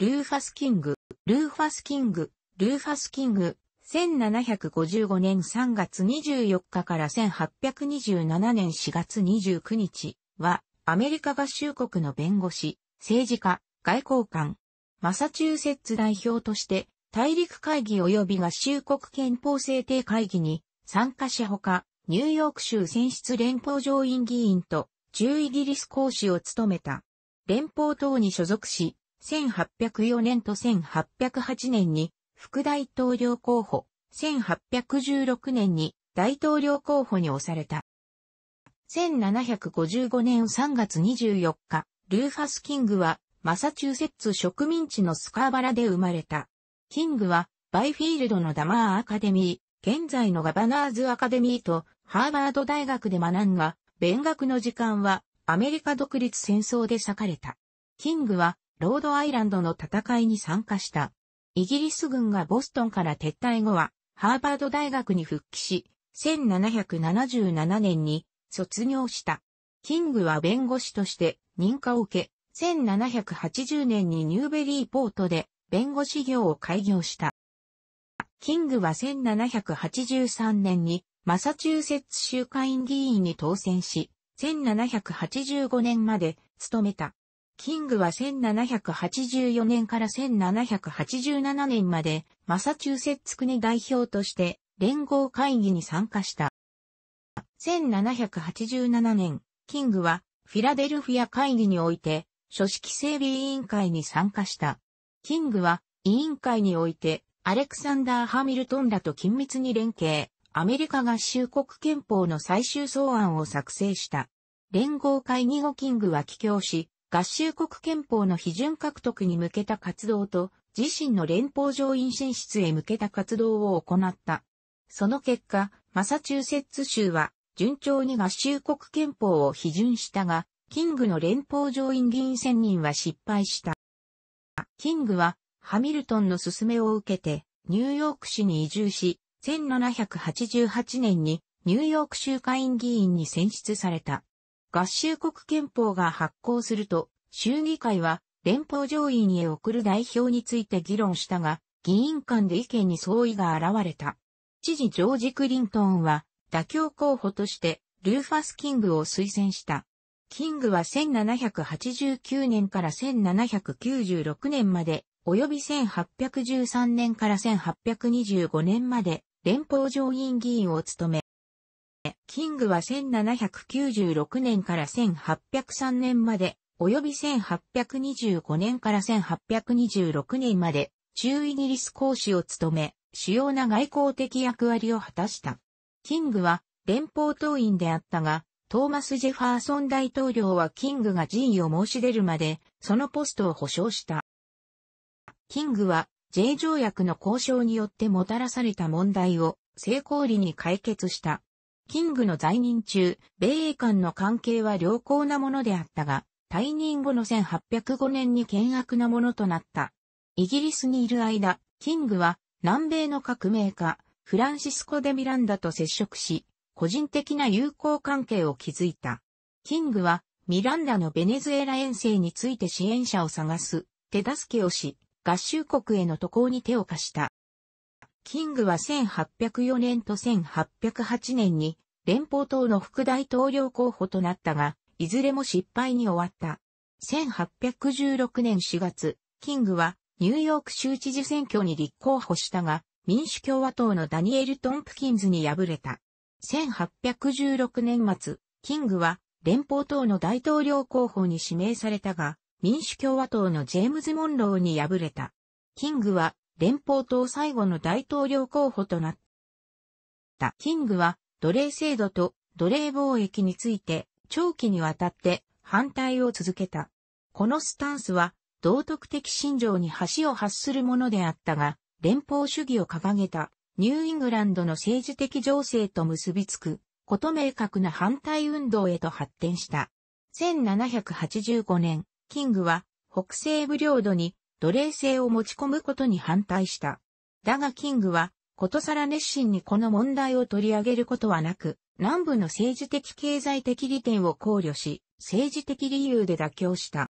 ルーファス・キング、ルーファス・キング、ルーファス・キング、1755年3月24日から1827年4月29日は、アメリカ合衆国の弁護士、政治家、外交官、マサチューセッツ代表として、大陸会議及び合衆国憲法制定会議に参加しほか、ニューヨーク州選出連邦上院議員と、中イギリス公使を務めた。連邦等に所属し、1804年と1808年に副大統領候補、1816年に大統領候補に押された。1755年3月24日、ルーファス・キングはマサチューセッツ植民地のスカーバラで生まれた。キングはバイフィールドのダマーアカデミー、現在のガバナーズアカデミーとハーバード大学で学んが、勉学の時間はアメリカ独立戦争で裂かれた。キングはロードアイランドの戦いに参加した。イギリス軍がボストンから撤退後は、ハーバード大学に復帰し、1777年に卒業した。キングは弁護士として認可を受け、1780年にニューベリーポートで弁護士業を開業した。キングは1783年にマサチューセッツ州会議員に当選し、1785年まで務めた。キングは1784年から1787年までマサチューセッツ国代表として連合会議に参加した。1787年、キングはフィラデルフィア会議において書式整備委員会に参加した。キングは委員会においてアレクサンダー・ハミルトンらと緊密に連携、アメリカ合衆国憲法の最終草案を作成した。連合会議後キングは帰郷し、合衆国憲法の批准獲得に向けた活動と、自身の連邦上院進出へ向けた活動を行った。その結果、マサチューセッツ州は、順調に合衆国憲法を批准したが、キングの連邦上院議員選任は失敗した。キングは、ハミルトンの勧めを受けて、ニューヨーク市に移住し、1788年にニューヨーク州会員議員に選出された。合衆国憲法が発行すると、衆議会は連邦上院へ送る代表について議論したが、議員間で意見に相違が現れた。知事ジョージ・クリントンは妥協候補としてルーファス・キングを推薦した。キングは1789年から1796年まで、及び1813年から1825年まで連邦上院議員を務め、キングは1796年から1803年まで、及び1825年から1826年まで、中イギリス公使を務め、主要な外交的役割を果たした。キングは連邦党員であったが、トーマス・ジェファーソン大統領はキングが辞意を申し出るまで、そのポストを保証した。キングは、j 条約の交渉によってもたらされた問題を、成功裏に解決した。キングの在任中、米英間の関係は良好なものであったが、退任後の1805年に険悪なものとなった。イギリスにいる間、キングは南米の革命家、フランシスコ・デ・ミランダと接触し、個人的な友好関係を築いた。キングはミランダのベネズエラ遠征について支援者を探す手助けをし、合衆国への渡航に手を貸した。キングは1804年と1808年に連邦党の副大統領候補となったが、いずれも失敗に終わった。1816年4月、キングはニューヨーク州知事選挙に立候補したが、民主共和党のダニエル・トンプキンズに敗れた。1816年末、キングは連邦党の大統領候補に指名されたが、民主共和党のジェームズ・モンローに敗れた。キングは連邦党最後の大統領候補となった。キングは奴隷制度と奴隷貿易について長期にわたって反対を続けた。このスタンスは道徳的信条に橋を発するものであったが、連邦主義を掲げたニューイングランドの政治的情勢と結びつく、こと明確な反対運動へと発展した。1785年、キングは北西部領土に奴隷制を持ち込むことに反対した。だがキングは、ことさら熱心にこの問題を取り上げることはなく、南部の政治的経済的利点を考慮し、政治的理由で妥協した。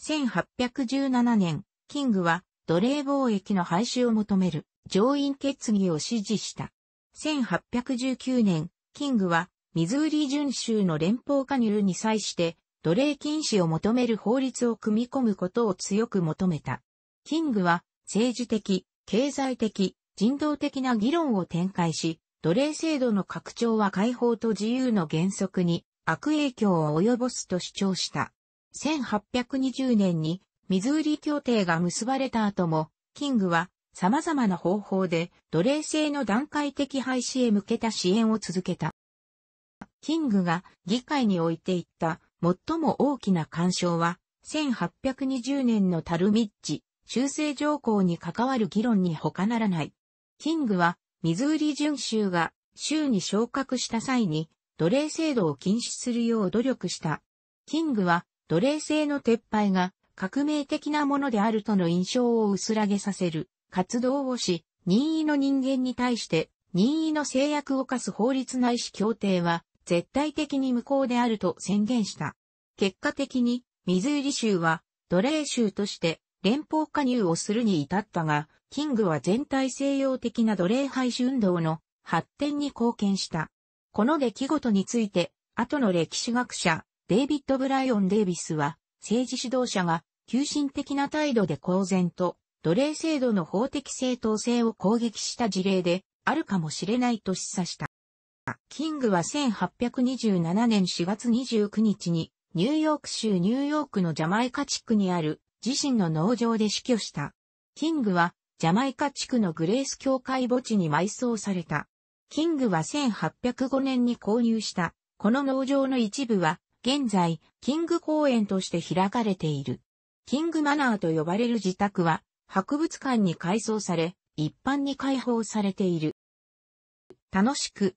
1817年、キングは奴隷貿易の廃止を求める上院決議を支持した。1819年、キングはミズーリ準州の連邦加入に際して奴隷禁止を求める法律を組み込むことを強く求めた。キングは政治的、経済的、人道的な議論を展開し、奴隷制度の拡張は解放と自由の原則に悪影響を及ぼすと主張した。1820年にミズーリ協定が結ばれた後も、キングは様々な方法で奴隷制の段階的廃止へ向けた支援を続けた。キングが議会においていった最も大きな干渉は、1820年のタルミッチ、修正条項に関わる議論に他ならない。キングは、ミズーリ準州が州に昇格した際に、奴隷制度を禁止するよう努力した。キングは、奴隷制の撤廃が革命的なものであるとの印象を薄らげさせる活動をし、任意の人間に対して任意の制約を課す法律ないし協定は絶対的に無効であると宣言した。結果的に、ミズーリ州は、奴隷州として連邦加入をするに至ったが、キングは全体西洋的な奴隷廃止運動の発展に貢献した。この出来事について、後の歴史学者、デイビッド・ブライオン・デイビスは、政治指導者が、急進的な態度で公然と、奴隷制度の法的正当性を攻撃した事例で、あるかもしれないと示唆した。キングは1827年4月29日に、ニューヨーク州ニューヨークのジャマイカ地区にある自身の農場で死去した。キングは、ジャマイカ地区のグレース教会墓地に埋葬された。キングは1805年に購入した、この農場の一部は、現在、キング公園として開かれている。キングマナーと呼ばれる自宅は、博物館に改装され、一般に開放されている。楽しく、